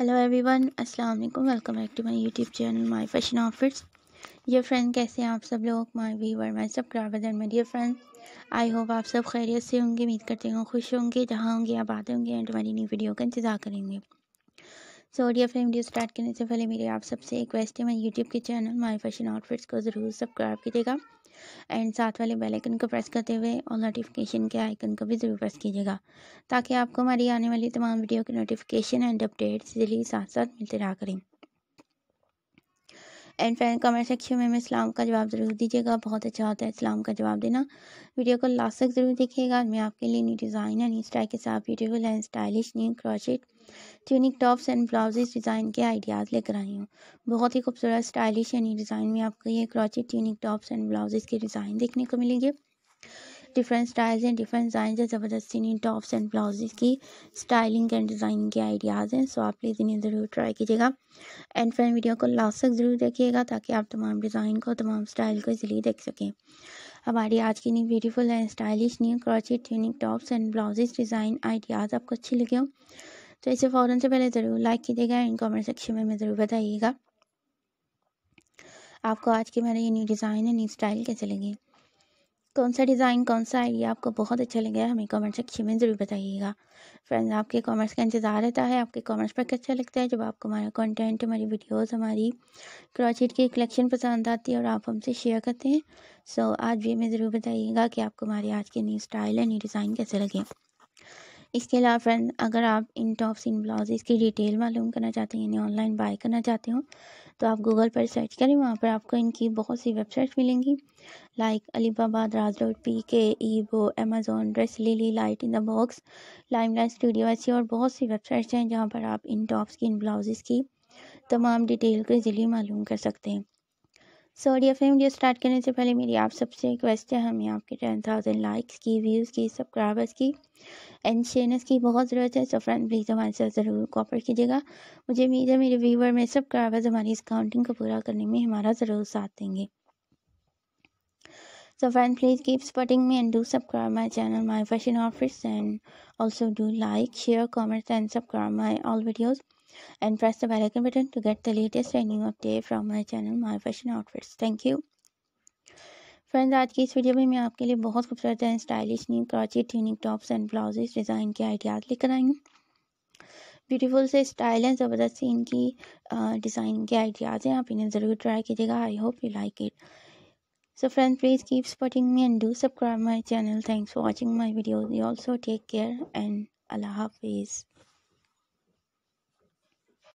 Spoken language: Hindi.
हेलो एवरीवन अस्सलाम वालेकुम welcome back to my YouTube channel my fashion outfits ये फ्रेंड कैसे हैं आप सब लोग my viewer my subscribers and my dear friend I hope आप सब खैरियत से होंगे उम्मीद करते हैं खुश होंगे जहाँ होंगे आप आते होंगे एंड हमारी नई वीडियो का इंतजार करेंगे so dear friend video start करने से पहले मेरे आप सबसे रिक्वेस्ट है माई यूट्यूब के चैनल माई फैशन आउटफिट्स को ज़रूर सब्सक्राइब कीजिएगा एंड साथ वाले बेल आइकन को प्रेस करते हुए और नोटिफिकेशन के आइकन को भी ज़रूर प्रेस कीजिएगा ताकि आपको हमारी आने वाली तमाम वीडियो की नोटिफिकेशन एंड अपडेट्स जल्दी साथ साथ मिलते रहा करें एंड फ्रेंड कमेंट सेक्शन में मैं इस्लाम का जवाब ज़रूर दीजिएगा बहुत अच्छा होता है इस्लाम का जवाब देना वीडियो को लास्ट तक ज़रूर देखिएगा मैं आपके लिए न्यू डिज़ाइन है न्यू स्टाइल के साथ beautiful and stylish new crochet tunic tops and blouses design के आइडियाज़ लेकर आई हूँ बहुत ही खूबसूरत स्टाइलिश एंड न्यू डिज़ाइन में आपको ये crochet tunic tops and blouses के डिज़ाइन देखने को मिलेंगे डिफरेंट स्टाइल्स हैं डिफरेंट डिज़ाइन हैं ज़बरदस्त इन्हीं टॉप्स एंड ब्लाउजेज की स्टाइलिंग एंड डिज़ाइनिंग के आइडियाज़ हैं सो आप प्लीज़ इन्हें ज़रूर ट्राई कीजिएगा एंड फ्रेंड वीडियो को लास्ट तक ज़रूर देखिएगा ताकि आप तमाम डिज़ाइन को तमाम स्टाइल को इजीली देख सकें हमारी आज की नई beautiful and stylish new crochet unique tops and blouses design ideas आपको अच्छी लगे हों तो इसे फ़ौर से पहले ज़रूर लाइक कीजिएगा एंड कमेंट सेक्शन में ज़रूर बताइएगा आपको आज के मेरे ये न्यू डिज़ाइन है न्यू स्टाइल कैसे लगे कौन सा डिज़ाइन कौन सा आइडिया आपको बहुत अच्छा लगे हमें कमेंट सेक्शन में ज़रूर बताइएगा फ्रेंड्स आपके कमेंट्स का इंतज़ार रहता है आपके कमेंट्स पर अच्छा लगता है जब आपको हमारा कंटेंट हमारी वीडियोस हमारी क्रॉचिट की कलेक्शन पसंद आती है और आप हमसे शेयर करते हैं सो so, आज भी हमें ज़रूर बताइएगा कि आपको हमारे आज के न्यू स्टाइल है न्यू डिज़ाइन कैसे लगे इसके अलावा फ्रेंड अगर आप इन टॉप्स इन ब्लाउज की डिटेल मालूम करना चाहते हैं इन्हें ऑनलाइन बाय करना चाहते हो तो आप गूगल पर सर्च करें वहाँ पर आपको इनकी बहुत सी वेबसाइट्स मिलेंगी लाइक अलीबाबाद द्रास रोड पी के eBay Amazon Dresslily Light In The Box Limelight Studio ऐसी और बहुत सी वेबसाइट्स हैं जहाँ पर आप इन टॉप्स की इन ब्लाउज़ की तमाम डिटेल के ज़रिए मालूम कर सकते हैं so D F video start करने से पहले मेरी आप सबसे रिक्वेस्ट है हमें आपके टेन थाउजेंड लाइक्स की व्यूज़ की सब्सक्राइबर्स की एंड शेयर्स की बहुत ज़रूरत है सो फ्रेंड प्लीज़ हमारे साथ ज़रूर कॉपर कीजिएगा मुझे उम्मीद है मेरे व्यूवर में सब्सक्राइबर्स हमारी इस काउंटिंग को पूरा करने में हमारा ज़रूर साथ देंगे so friend please keep supporting me and do subscribe my channel my fashion office and also do like share comments and subscribe my all videos and press the bell icon button to get the latest trending update from my channel My Fashion Outfits. Thank you, friends आज की इस वीडियो में मैं आपके लिए बहुत खूबसूरत and stylish new crochet tops tops and blouses design के आइडियाज़ लेकर आई हूँ ब्यूटीफुल से स्टाइल है ज़बरदस्त सी इनकी डिज़ाइन के आइडियाज़ हैं आप इन्हें ज़रूर ट्राई कीजिएगा I hope you like it So friends, please keep supporting me and do subscribe my channel. Thanks for watching my videos. You also take care and Allah Hafiz.